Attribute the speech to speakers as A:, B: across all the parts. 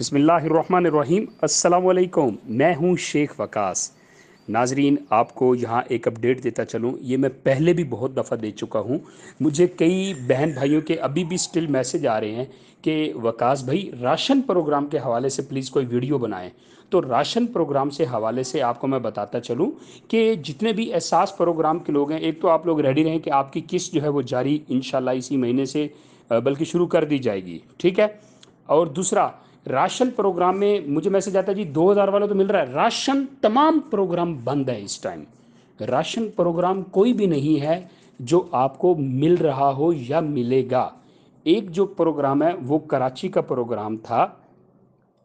A: बसमीम अल्लाम मैं हूं शेख वकास नाजरीन आपको यहाँ एक अपडेट देता चलूँ ये मैं पहले भी बहुत दफ़ा दे चुका हूँ मुझे कई बहन भाइयों के अभी भी स्टिल मैसेज आ रहे हैं कि वकास भाई राशन प्रोग्राम के हवाले से प्लीज़ कोई वीडियो बनाएं तो राशन प्रोग्राम से हवाले से आपको मैं बताता चलूँ कि जितने भी एहसास प्रोग्राम के लोग हैं एक तो आप लोग रेडी रहें कि आपकी किस्त जो है वो जारी इन इसी महीने से बल्कि शुरू कर दी जाएगी ठीक है और दूसरा राशन प्रोग्राम में मुझे मैसेज आता है जी 2000 वाला तो मिल रहा है राशन तमाम प्रोग्राम बंद है इस टाइम राशन प्रोग्राम कोई भी नहीं है जो आपको मिल रहा हो या मिलेगा एक जो प्रोग्राम है वो कराची का प्रोग्राम था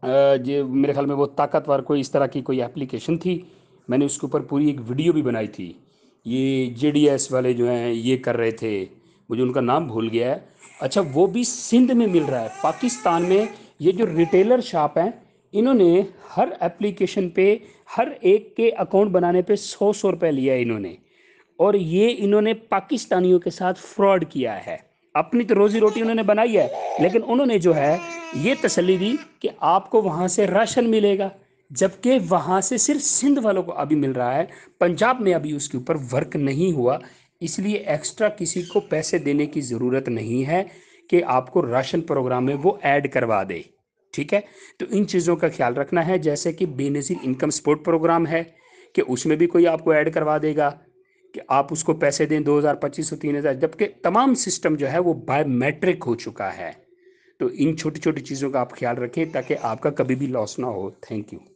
A: जो मेरे ख्याल में वो ताकतवर कोई इस तरह की कोई एप्लीकेशन थी मैंने उसके ऊपर पूरी एक वीडियो भी बनाई थी ये जे वाले जो हैं ये कर रहे थे मुझे उनका नाम भूल गया है अच्छा वो भी सिंध में मिल रहा है पाकिस्तान में ये जो रिटेलर शॉप हैं इन्होंने हर एप्लीकेशन पे हर एक के अकाउंट बनाने पे सौ सौ रुपये लिया इन्होंने और ये इन्होंने पाकिस्तानियों के साथ फ्रॉड किया है अपनी तो रोजी रोटी उन्होंने बनाई है लेकिन उन्होंने जो है ये तसली दी कि आपको वहाँ से राशन मिलेगा जबकि वहाँ से सिर्फ सिंध वालों को अभी मिल रहा है पंजाब में अभी उसके ऊपर वर्क नहीं हुआ इसलिए एक्स्ट्रा किसी को पैसे देने की ज़रूरत नहीं है कि आपको राशन प्रोग्राम में वो ऐड करवा दें ठीक है तो इन चीज़ों का ख्याल रखना है जैसे कि बेनज़ीर इनकम सपोर्ट प्रोग्राम है कि उसमें भी कोई आपको ऐड करवा देगा कि आप उसको पैसे दें दो हज़ार पच्चीस सौ तीन हज़ार जबकि तमाम सिस्टम जो है वो बायोमेट्रिक हो चुका है तो इन छोटी छोटी चीज़ों का आप ख्याल रखें ताकि आपका कभी भी लॉस ना हो थैंक यू